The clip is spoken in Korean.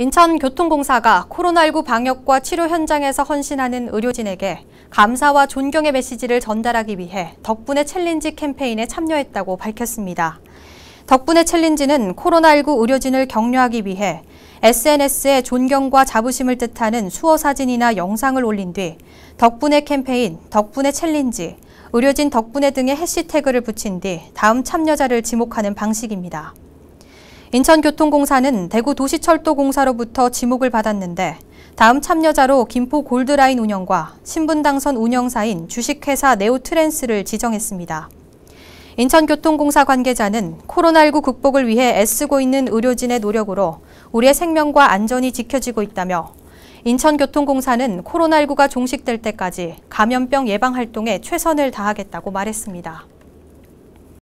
인천교통공사가 코로나19 방역과 치료 현장에서 헌신하는 의료진에게 감사와 존경의 메시지를 전달하기 위해 덕분에 챌린지 캠페인에 참여했다고 밝혔습니다. 덕분에 챌린지는 코로나19 의료진을 격려하기 위해 SNS에 존경과 자부심을 뜻하는 수어 사진이나 영상을 올린 뒤 덕분에 캠페인, 덕분에 챌린지, 의료진 덕분에 등의 해시태그를 붙인 뒤 다음 참여자를 지목하는 방식입니다. 인천교통공사는 대구도시철도공사로부터 지목을 받았는데 다음 참여자로 김포 골드라인 운영과 신분당선 운영사인 주식회사 네오트랜스를 지정했습니다. 인천교통공사 관계자는 코로나19 극복을 위해 애쓰고 있는 의료진의 노력으로 우리의 생명과 안전이 지켜지고 있다며 인천교통공사는 코로나19가 종식될 때까지 감염병 예방 활동에 최선을 다하겠다고 말했습니다.